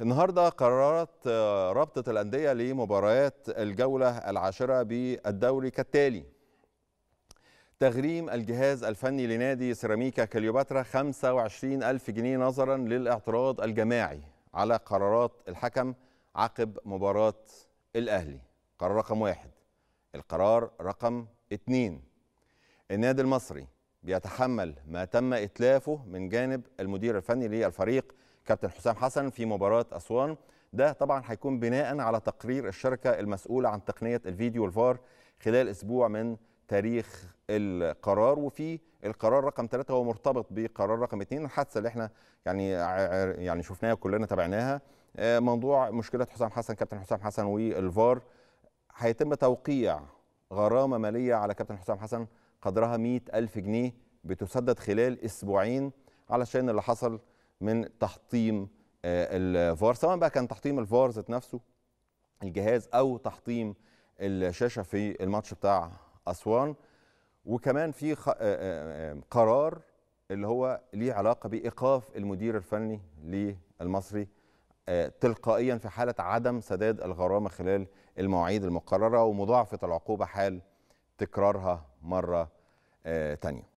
النهارده قررت آه، رابطه الانديه لمباريات الجوله العاشره بالدوري كالتالي تغريم الجهاز الفني لنادي سيراميكا كليوباترا 25 ألف جنيه نظرا للاعتراض الجماعي على قرارات الحكم عقب مباراة الأهلي قرار رقم واحد القرار رقم اثنين النادي المصري بيتحمل ما تم إتلافه من جانب المدير الفني للفريق كابتن حسام حسن في مباراة أسوان ده طبعا هيكون بناء على تقرير الشركة المسؤولة عن تقنية الفيديو الفار خلال أسبوع من تاريخ القرار وفي القرار رقم ثلاثه هو مرتبط بقرار رقم اثنين الحادثه اللي احنا يعني يعني شفناها كلنا تابعناها آه، موضوع مشكله حسام حسن كابتن حسام حسن والفار هيتم توقيع غرامة مالية على كابتن حسام حسن قدرها مئة ألف جنيه بتسدد خلال أسبوعين علشان اللي حصل من تحطيم آه، الفار سواء بقى كان تحطيم الفار ذات نفسه الجهاز أو تحطيم الشاشة في الماتش بتاع أسوان وكمان في آه، آه، قرار اللي هو ليه علاقة بإيقاف المدير الفني للمصري آه، تلقائيا في حالة عدم سداد الغرامة خلال المواعيد المقررة ومضاعفة العقوبة حال تكرارها مرة آه، تانية